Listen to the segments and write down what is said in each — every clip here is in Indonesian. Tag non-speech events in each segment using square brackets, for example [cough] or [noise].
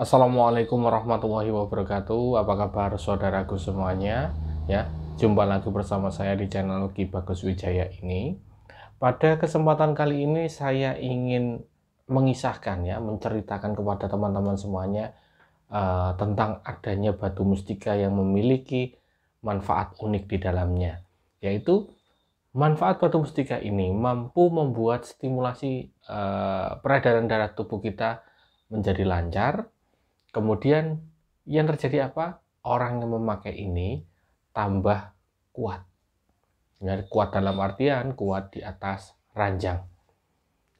Assalamualaikum warahmatullahi wabarakatuh. Apa kabar saudaraku semuanya? Ya, jumpa lagi bersama saya di channel Ki Bagus Wijaya ini. Pada kesempatan kali ini saya ingin mengisahkan ya, menceritakan kepada teman-teman semuanya uh, tentang adanya batu mustika yang memiliki manfaat unik di dalamnya, yaitu Manfaat batu mustika ini mampu membuat stimulasi uh, peredaran darah tubuh kita menjadi lancar, Kemudian yang terjadi apa? Orang yang memakai ini tambah kuat. Ya, kuat dalam artian kuat di atas ranjang.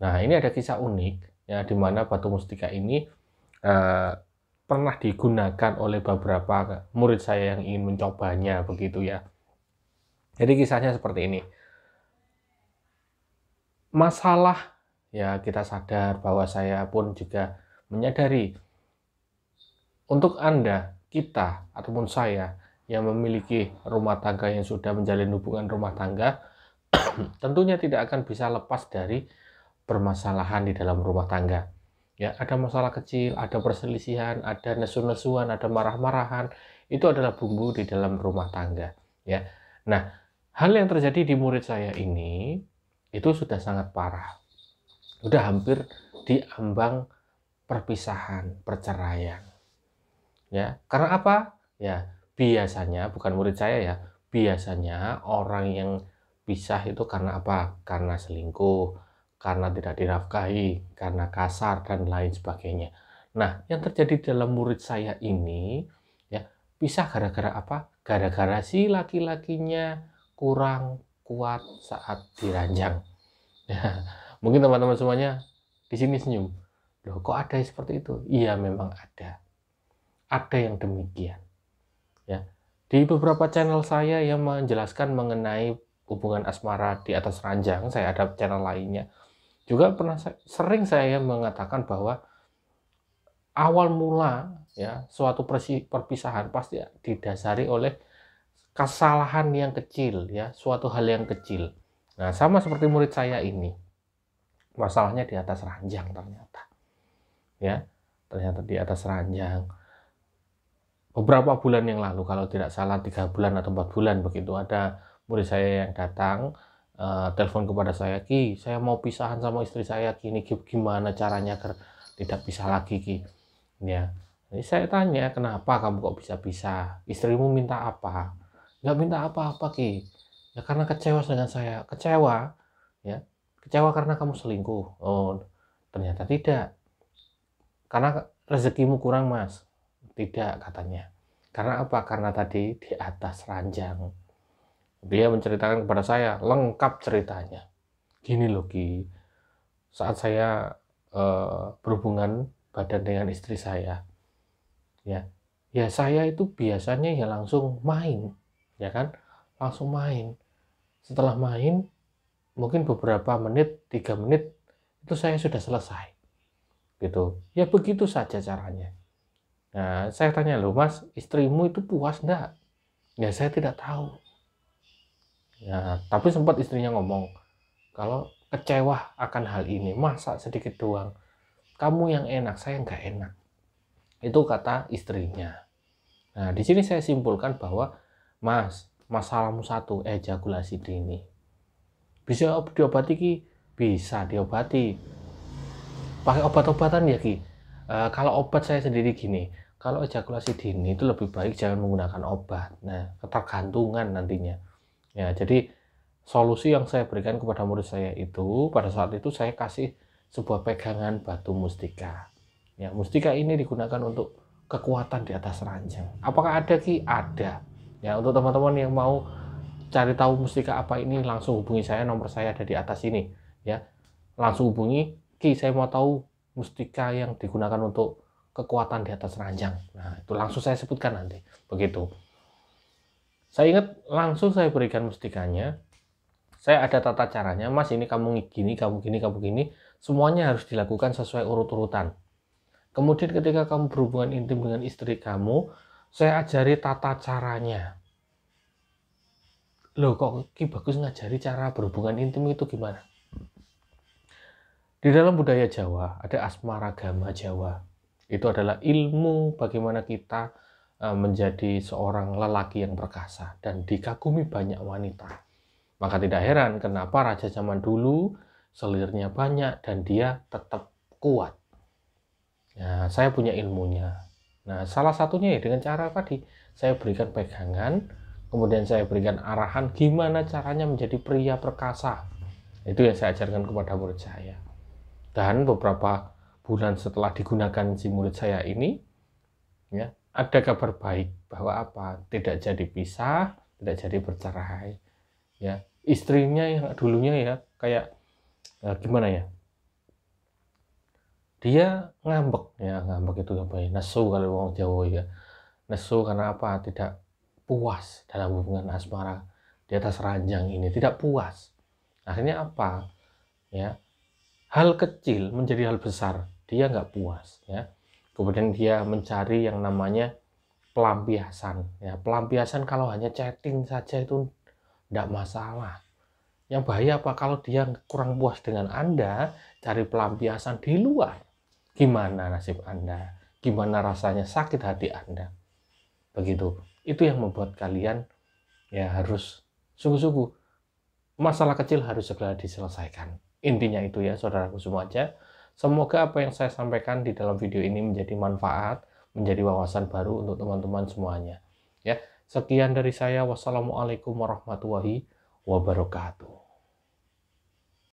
Nah, ini ada kisah unik ya di mana batu mustika ini eh, pernah digunakan oleh beberapa murid saya yang ingin mencobanya begitu ya. Jadi kisahnya seperti ini. Masalah ya kita sadar bahwa saya pun juga menyadari untuk Anda, kita, ataupun saya yang memiliki rumah tangga yang sudah menjalin hubungan rumah tangga, [clears throat] tentunya tidak akan bisa lepas dari permasalahan di dalam rumah tangga. Ya, ada masalah kecil, ada perselisihan, ada nesu-nesuan, ada marah-marahan, itu adalah bumbu di dalam rumah tangga, ya. Nah, hal yang terjadi di murid saya ini itu sudah sangat parah. Sudah hampir di ambang perpisahan, perceraian. Ya, karena apa? Ya, biasanya bukan murid saya ya. Biasanya orang yang pisah itu karena apa? Karena selingkuh, karena tidak dirafkahi karena kasar dan lain sebagainya. Nah, yang terjadi dalam murid saya ini ya, pisah gara-gara apa? Gara-gara si laki-lakinya kurang kuat saat diranjang. Ya, mungkin teman-teman semuanya di sini senyum. Loh, kok ada yang seperti itu? Iya, memang ada ada yang demikian. Ya. Di beberapa channel saya yang menjelaskan mengenai hubungan asmara di atas ranjang, saya ada channel lainnya. Juga pernah sering saya mengatakan bahwa awal mula ya suatu perpisahan pasti didasari oleh kesalahan yang kecil ya, suatu hal yang kecil. Nah, sama seperti murid saya ini. Masalahnya di atas ranjang ternyata. Ya, ternyata di atas ranjang beberapa bulan yang lalu kalau tidak salah tiga bulan atau empat bulan begitu ada murid saya yang datang uh, telepon kepada saya ki saya mau pisahan sama istri saya ki ini gimana caranya agar tidak bisa lagi ki ya jadi saya tanya kenapa kamu kok bisa bisa istrimu minta apa nggak minta apa-apa ki ya karena kecewa dengan saya kecewa ya kecewa karena kamu selingkuh oh ternyata tidak karena rezekimu kurang mas tidak katanya. Karena apa? Karena tadi di atas ranjang. Dia menceritakan kepada saya lengkap ceritanya. Gini loh Ki, saat saya eh, berhubungan badan dengan istri saya, ya, ya saya itu biasanya ya langsung main, ya kan, langsung main. Setelah main, mungkin beberapa menit, tiga menit itu saya sudah selesai, gitu. Ya begitu saja caranya. Nah, saya tanya, loh mas, istrimu itu puas enggak? Ya, saya tidak tahu. Ya, tapi sempat istrinya ngomong, kalau kecewa akan hal ini, masa sedikit doang. Kamu yang enak, saya enggak enak. Itu kata istrinya. Nah, di sini saya simpulkan bahwa, mas, masalahmu satu, ejakulasi eh, dini. Bisa diobati, Ki? Bisa diobati. Pakai obat-obatan ya, Ki? Eh, kalau obat saya sendiri gini, kalau ejakulasi dini itu lebih baik jangan menggunakan obat. Nah, ketergantungan nantinya. Ya, jadi solusi yang saya berikan kepada murid saya itu pada saat itu saya kasih sebuah pegangan batu mustika. Ya, mustika ini digunakan untuk kekuatan di atas ranjang. Apakah ada ki? Ada. Ya, untuk teman-teman yang mau cari tahu mustika apa ini langsung hubungi saya nomor saya ada di atas ini ya. Langsung hubungi, Ki saya mau tahu mustika yang digunakan untuk kekuatan di atas ranjang. Nah, itu langsung saya sebutkan nanti. Begitu. Saya ingat langsung saya berikan mustikanya. Saya ada tata caranya, Mas ini kamu gini, kamu gini, kamu gini. Semuanya harus dilakukan sesuai urut-urutan. Kemudian ketika kamu berhubungan intim dengan istri kamu, saya ajari tata caranya. Loh kok Ki Bagus ngajari cara berhubungan intim itu gimana? Di dalam budaya Jawa ada asmara asmaragama Jawa. Itu adalah ilmu bagaimana kita e, menjadi seorang lelaki yang perkasa dan dikagumi banyak wanita. Maka tidak heran kenapa raja zaman dulu selirnya banyak dan dia tetap kuat. Nah, saya punya ilmunya. Nah, salah satunya ya dengan cara tadi saya berikan pegangan, kemudian saya berikan arahan gimana caranya menjadi pria perkasa. Itu yang saya ajarkan kepada murid saya. Dan beberapa bulan setelah digunakan si murid saya ini, ya, ada kabar baik bahwa apa? Tidak jadi pisah, tidak jadi bercerai. Ya, istrinya yang dulunya ya kayak ya, gimana ya? Dia ngambek ya, ngambek itu apa ya? Nesu kalau orang Jawa ya. Nesu karena apa? Tidak puas dalam hubungan asmara di atas ranjang ini, tidak puas. Akhirnya apa? Ya, hal kecil menjadi hal besar dia nggak puas ya kemudian dia mencari yang namanya pelampiasan ya pelampiasan kalau hanya chatting saja itu tidak masalah yang bahaya apa kalau dia kurang puas dengan anda cari pelampiasan di luar gimana nasib anda gimana rasanya sakit hati anda begitu itu yang membuat kalian ya harus sungguh-sungguh masalah kecil harus segera diselesaikan Intinya itu ya saudaraku semua aja Semoga apa yang saya sampaikan di dalam video ini menjadi manfaat, menjadi wawasan baru untuk teman-teman semuanya. Ya, sekian dari saya. Wassalamualaikum warahmatullahi wabarakatuh.